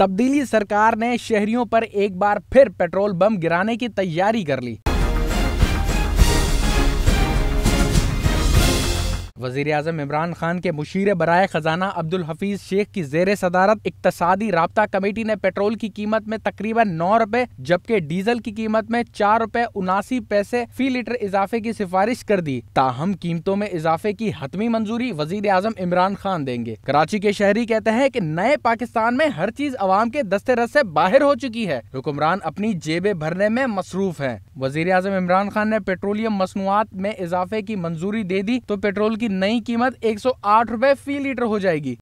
तब्दीली सरकार ने शहरियों पर एक बार फिर पेट्रोल बम गिराने की तैयारी कर ली वजीर अजम इमरान खान के मुशीर बरए ख़जाना अब्दुल हफीज़ शेख की जेर सदारत इकतसादी रबता कमेटी ने पेट्रोल की कीमत में तकरीबन नौ रुपए जबकि डीजल की कीमत में चार रुपए उनासी पैसे फी लीटर इजाफे की सिफारिश कर दी ताहम कीमतों में इजाफे की हतमी मंजूरी वजीर अजम इमरान खान देंगे कराची के शहरी कहते हैं की नए पाकिस्तान में हर चीज अवाम के दस्ते रस ऐसी बाहर हो चुकी है हुक्मरान अपनी जेबे भरने में मसरूफ है वजीर अजम इमरान खान ने पेट्रोलियम मसनूआत में इजाफे की मंजूरी दे दी तो पेट्रोल की नई कीमत एक सौ आठ फी लीटर हो जाएगी